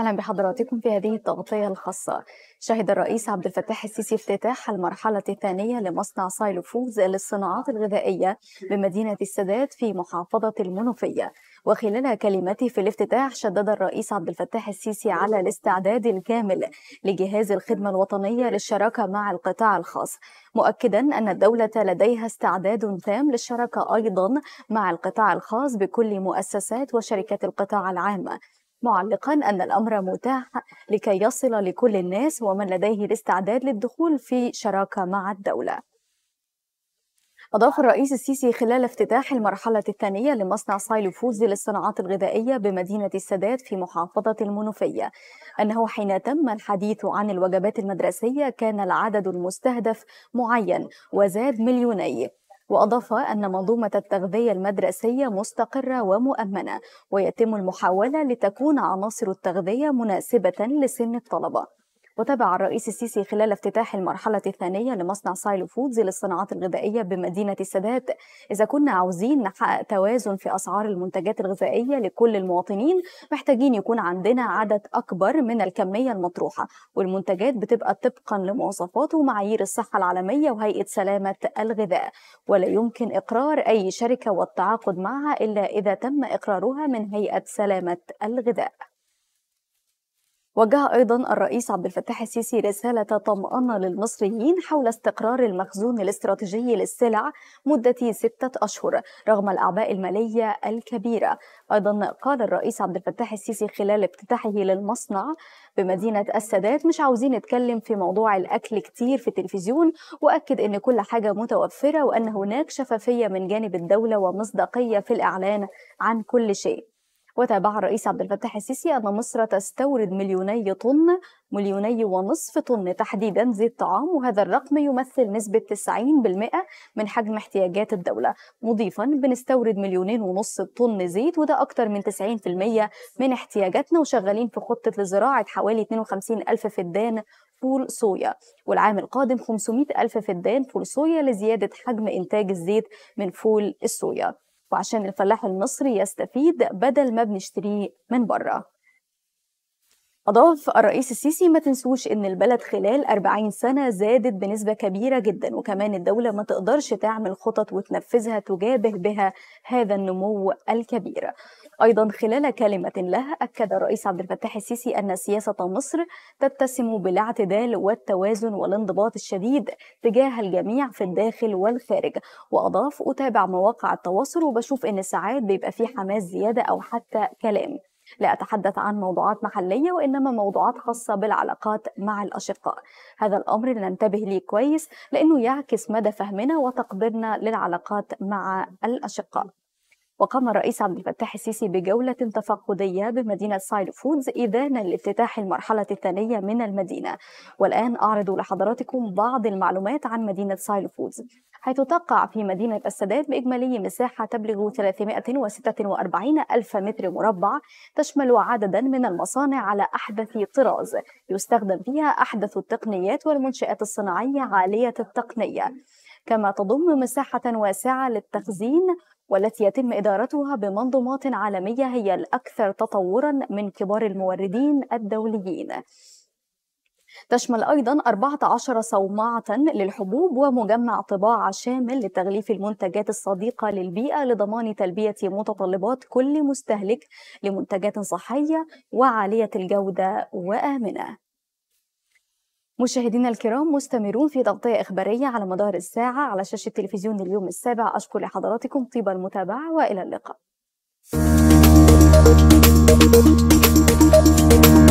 أهلا بحضراتكم في هذه التغطية الخاصة شهد الرئيس عبد الفتاح السيسي افتتاح المرحلة الثانية لمصنع سايلو فوز للصناعات الغذائية بمدينة السادات في محافظة المنوفية وخلال كلمته في الافتتاح شدد الرئيس عبد الفتاح السيسي على الاستعداد الكامل لجهاز الخدمة الوطنية للشراكة مع القطاع الخاص مؤكدا أن الدولة لديها استعداد تام للشراكة أيضا مع القطاع الخاص بكل مؤسسات وشركات القطاع العام معلقا أن الأمر متاح لكي يصل لكل الناس ومن لديه الاستعداد للدخول في شراكة مع الدولة أضاف الرئيس السيسي خلال افتتاح المرحلة الثانية لمصنع سايلوفوز للصناعات الغذائية بمدينة السادات في محافظة المنوفية أنه حين تم الحديث عن الوجبات المدرسية كان العدد المستهدف معين وزاد مليوني وأضاف أن منظومة التغذية المدرسية مستقرة ومؤمنة ويتم المحاولة لتكون عناصر التغذية مناسبة لسن الطلبة وتابع الرئيس السيسي خلال افتتاح المرحلة الثانية لمصنع سايلو فودز للصناعات الغذائية بمدينة السادات إذا كنا عاوزين نحقق توازن في أسعار المنتجات الغذائية لكل المواطنين محتاجين يكون عندنا عدد أكبر من الكمية المطروحة والمنتجات بتبقى طبقا لمواصفات ومعايير الصحة العالمية وهيئة سلامة الغذاء ولا يمكن إقرار أي شركة والتعاقد معها إلا إذا تم إقرارها من هيئة سلامة الغذاء وجه أيضا الرئيس عبد الفتاح السيسي رسالة طمأنة للمصريين حول استقرار المخزون الاستراتيجي للسلع مدة ستة أشهر رغم الأعباء المالية الكبيرة أيضا قال الرئيس عبد الفتاح السيسي خلال افتتاحه للمصنع بمدينة السادات مش عاوزين نتكلم في موضوع الأكل كتير في التلفزيون وأكد أن كل حاجة متوفرة وأن هناك شفافية من جانب الدولة ومصداقية في الإعلان عن كل شيء وتابع الرئيس عبد الفتاح السيسي أن مصر تستورد مليوني طن مليوني ونصف طن تحديدا زيت طعام وهذا الرقم يمثل نسبة 90% من حجم احتياجات الدولة مضيفا بنستورد مليونين ونص طن زيت وده أكتر من 90% من احتياجاتنا وشغالين في خطة لزراعة حوالي 52 ألف فدان فول صويا والعام القادم 500 ألف فدان فول صويا لزيادة حجم إنتاج الزيت من فول الصويا وعشان الفلاح المصري يستفيد بدل ما بنشتريه من بره أضاف الرئيس السيسي ما تنسوش إن البلد خلال 40 سنة زادت بنسبة كبيرة جدا وكمان الدولة ما تقدرش تعمل خطط وتنفذها تجابه بها هذا النمو الكبير أيضا خلال كلمة له أكد الرئيس عبد الفتاح السيسي أن سياسة مصر تتسم بالاعتدال والتوازن والانضباط الشديد تجاه الجميع في الداخل والخارج وأضاف أتابع مواقع التواصل وبشوف إن ساعات بيبقى فيه حماس زيادة أو حتى كلام لا أتحدث عن موضوعات محلية وإنما موضوعات خاصة بالعلاقات مع الأشقاء هذا الأمر ننتبه ليه كويس لأنه يعكس مدى فهمنا وتقديرنا للعلاقات مع الأشقاء وقام الرئيس عبد الفتاح السيسي بجولة تفقدية بمدينة سايل فودز إذانا لافتتاح المرحلة الثانية من المدينة والآن أعرض لحضراتكم بعض المعلومات عن مدينة سايل فودز حيث تقع في مدينة السادات بإجمالي مساحة تبلغ 346 ألف متر مربع تشمل عددا من المصانع على أحدث طراز يستخدم فيها أحدث التقنيات والمنشآت الصناعية عالية التقنية كما تضم مساحة واسعة للتخزين والتي يتم إدارتها بمنظومات عالمية هي الأكثر تطورا من كبار الموردين الدوليين تشمل أيضا 14 صومعة للحبوب ومجمع طباعة شامل لتغليف المنتجات الصديقة للبيئة لضمان تلبية متطلبات كل مستهلك لمنتجات صحية وعالية الجودة وآمنة مشاهدينا الكرام مستمرون في تغطية إخبارية على مدار الساعة على شاشة تلفزيون اليوم السابع أشكر لحضراتكم طيب المتابعة وإلى اللقاء